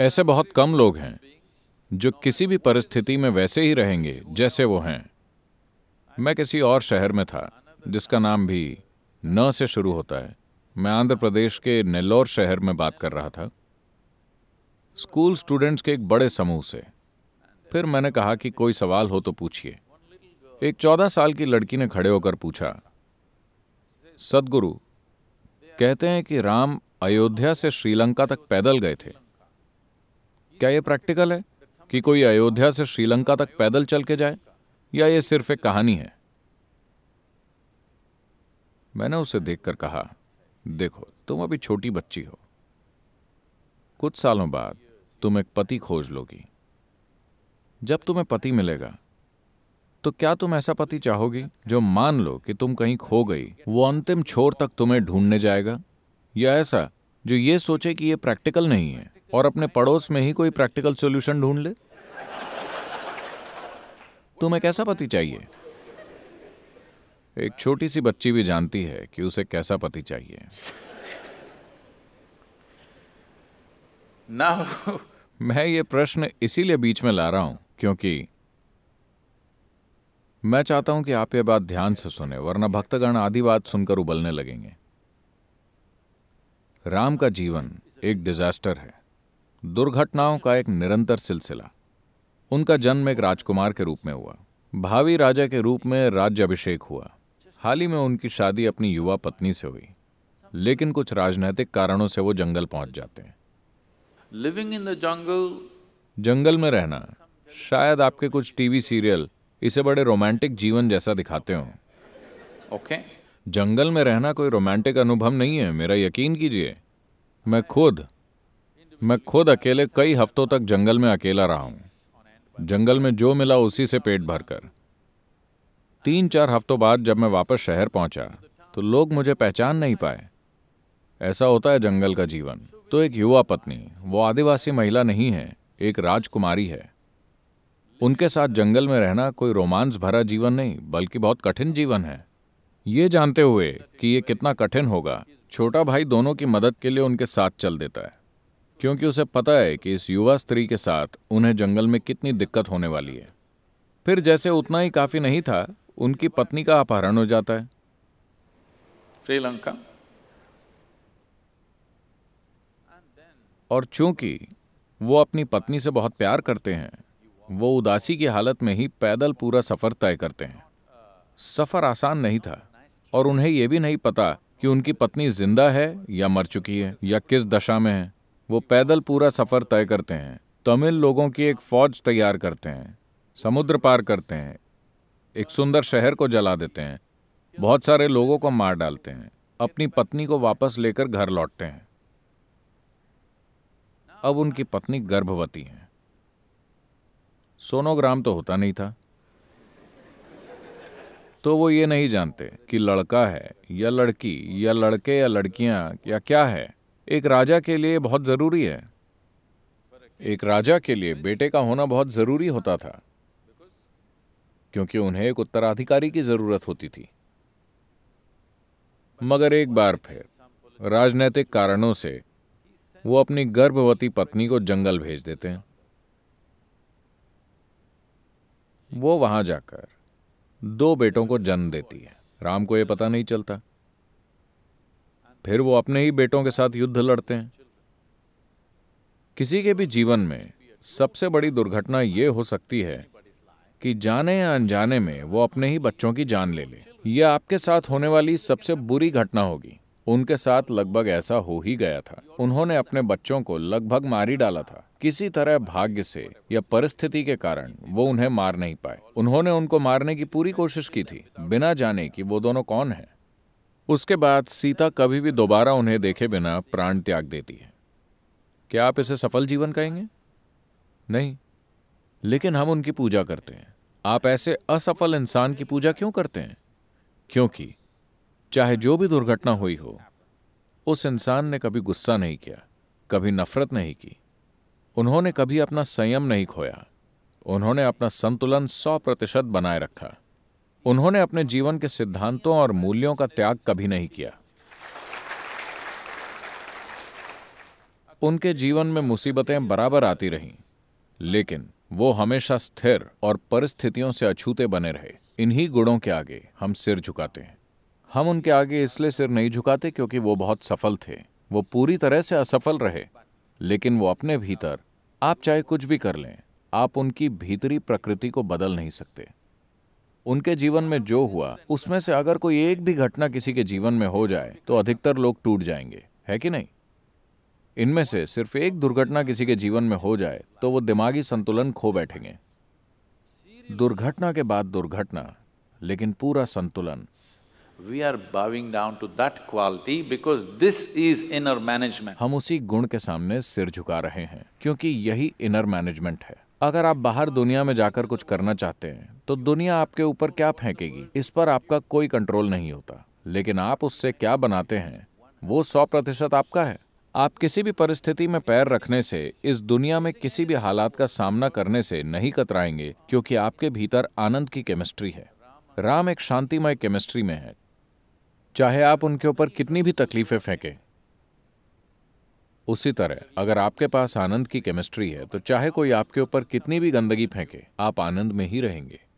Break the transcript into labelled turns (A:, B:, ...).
A: ऐसे बहुत कम लोग हैं जो किसी भी परिस्थिति में वैसे ही रहेंगे जैसे वो हैं मैं किसी और शहर में था जिसका नाम भी न से शुरू होता है मैं आंध्र प्रदेश के नेल्लोर शहर में बात कर रहा था स्कूल स्टूडेंट्स के एक बड़े समूह से फिर मैंने कहा कि कोई सवाल हो तो पूछिए एक चौदह साल की लड़की ने खड़े होकर पूछा सदगुरु कहते हैं कि राम अयोध्या से श्रीलंका तक पैदल गए थे क्या यह प्रैक्टिकल है कि कोई अयोध्या से श्रीलंका तक पैदल चल के जाए या यह सिर्फ एक कहानी है मैंने उसे देखकर कहा देखो तुम अभी छोटी बच्ची हो कुछ सालों बाद तुम एक पति खोज लोगी जब तुम्हें पति मिलेगा तो क्या तुम ऐसा पति चाहोगी जो मान लो कि तुम कहीं खो गई वो अंतिम छोर तक तुम्हें ढूंढने जाएगा या ऐसा जो ये सोचे कि ये प्रैक्टिकल नहीं है और अपने पड़ोस में ही कोई प्रैक्टिकल सॉल्यूशन ढूंढ ले तुम्हें कैसा पति चाहिए एक छोटी सी बच्ची भी जानती है कि उसे कैसा पति चाहिए ना मैं ये प्रश्न इसीलिए बीच में ला रहा हूं क्योंकि मैं चाहता हूं कि आप ये बात ध्यान से सुने वरना भक्तगण आधी बात सुनकर उबलने लगेंगे राम का जीवन एक डिजास्टर है दुर्घटनाओं का एक निरंतर सिलसिला उनका जन्म एक राजकुमार के रूप में हुआ भावी राजा के रूप में राज्य अभिषेक हुआ हाल ही में उनकी शादी अपनी युवा पत्नी से हुई लेकिन कुछ राजनीतिक कारणों से वो जंगल पहुंच जाते हैं लिविंग इन द जंगल जंगल में रहना शायद आपके कुछ टीवी सीरियल इसे बड़े रोमांटिक जीवन जैसा दिखाते हो ओके okay. जंगल में रहना कोई रोमांटिक अनुभव नहीं है मेरा यकीन कीजिए मैं खुद मैं खुद अकेले कई हफ्तों तक जंगल में अकेला रहा हूं जंगल में जो मिला उसी से पेट भरकर तीन चार हफ्तों बाद जब मैं वापस शहर पहुंचा तो लोग मुझे पहचान नहीं पाए ऐसा होता है जंगल का जीवन तो एक युवा पत्नी वो आदिवासी महिला नहीं है एक राजकुमारी है उनके साथ जंगल में रहना कोई रोमांस भरा जीवन नहीं बल्कि बहुत कठिन जीवन है ये जानते हुए कि ये कितना कठिन होगा छोटा भाई दोनों की मदद के लिए उनके साथ चल देता है क्योंकि उसे पता है कि इस युवा स्त्री के साथ उन्हें जंगल में कितनी दिक्कत होने वाली है फिर जैसे उतना ही काफी नहीं था उनकी पत्नी का अपहरण हो जाता है श्रीलंका और चूंकि वो अपनी पत्नी से बहुत प्यार करते हैं वो उदासी की हालत में ही पैदल पूरा सफर तय करते हैं सफर आसान नहीं था और उन्हें यह भी नहीं पता कि उनकी पत्नी जिंदा है या मर चुकी है या किस दशा में है वो पैदल पूरा सफ़र तय करते हैं तमिल लोगों की एक फ़ौज तैयार करते हैं समुद्र पार करते हैं एक सुंदर शहर को जला देते हैं बहुत सारे लोगों को मार डालते हैं अपनी पत्नी को वापस लेकर घर लौटते हैं अब उनकी पत्नी गर्भवती हैं सोनोग्राम तो होता नहीं था तो वो ये नहीं जानते कि लड़का है या लड़की या लड़के या लड़कियां या क्या है एक राजा के लिए बहुत ज़रूरी है एक राजा के लिए बेटे का होना बहुत ज़रूरी होता था क्योंकि उन्हें एक उत्तराधिकारी की ज़रूरत होती थी मगर एक बार फिर राजनैतिक कारणों से वो अपनी गर्भवती पत्नी को जंगल भेज देते हैं वो वहां जाकर दो बेटों को जन्म देती है राम को यह पता नहीं चलता फिर वो अपने ही बेटों के साथ युद्ध लड़ते हैं किसी के भी जीवन में सबसे बड़ी दुर्घटना ये हो सकती है कि जाने या अनजाने में वो अपने ही बच्चों की जान ले ले यह आपके साथ होने वाली सबसे बुरी घटना होगी उनके साथ लगभग ऐसा हो ही गया था उन्होंने अपने बच्चों को लगभग मार ही डाला था किसी तरह भाग्य से या परिस्थिति के कारण वो उन्हें मार नहीं पाए उन्होंने उनको मारने की पूरी कोशिश की थी बिना जाने कि वो दोनों कौन है उसके बाद सीता कभी भी दोबारा उन्हें देखे बिना प्राण त्याग देती है क्या आप इसे सफल जीवन कहेंगे नहीं लेकिन हम उनकी पूजा करते हैं आप ऐसे असफल इंसान की पूजा क्यों करते हैं क्योंकि चाहे जो भी दुर्घटना हुई हो उस इंसान ने कभी गुस्सा नहीं किया कभी नफरत नहीं की उन्होंने कभी अपना संयम नहीं खोया उन्होंने अपना संतुलन सौ प्रतिशत बनाए रखा उन्होंने अपने जीवन के सिद्धांतों और मूल्यों का त्याग कभी नहीं किया उनके जीवन में मुसीबतें बराबर आती रहीं लेकिन वो हमेशा स्थिर और परिस्थितियों से अछूते बने रहे इन्हीं गुणों के आगे हम सिर झुकाते हैं हम उनके आगे इसलिए सिर नहीं झुकाते क्योंकि वो बहुत सफल थे वो पूरी तरह से असफल रहे लेकिन वो अपने भीतर आप चाहे कुछ भी कर लें आप उनकी भीतरी प्रकृति को बदल नहीं सकते उनके जीवन में जो हुआ उसमें से अगर कोई एक भी घटना किसी के जीवन में हो जाए तो अधिकतर लोग टूट जाएंगे है कि नहीं इनमें से सिर्फ एक दुर्घटना किसी के जीवन में हो जाए तो वो दिमागी संतुलन खो बैठेंगे दुर्घटना के बाद दुर्घटना लेकिन पूरा संतुलन we are bowing down to that quality because this is inner management हम उसी गुण के सामने सिर झुका रहे हैं क्योंकि यही इनर मैनेजमेंट है अगर आप बाहर दुनिया में जाकर कुछ करना चाहते हैं तो दुनिया आपके ऊपर क्या फेंकेगी इस पर आपका कोई कंट्रोल नहीं होता लेकिन आप उससे क्या बनाते हैं वो सौ प्रतिशत आपका है आप किसी भी परिस्थिति में पैर रखने से इस दुनिया में किसी भी हालात का सामना करने से नहीं कतराएंगे क्योंकि आपके भीतर आनंद की केमिस्ट्री है राम एक शांतिमय केमिस्ट्री में है चाहे आप उनके ऊपर कितनी भी तकलीफें फेंकें उसी तरह अगर आपके पास आनंद की केमिस्ट्री है तो चाहे कोई आपके ऊपर कितनी भी गंदगी फेंके आप आनंद में ही रहेंगे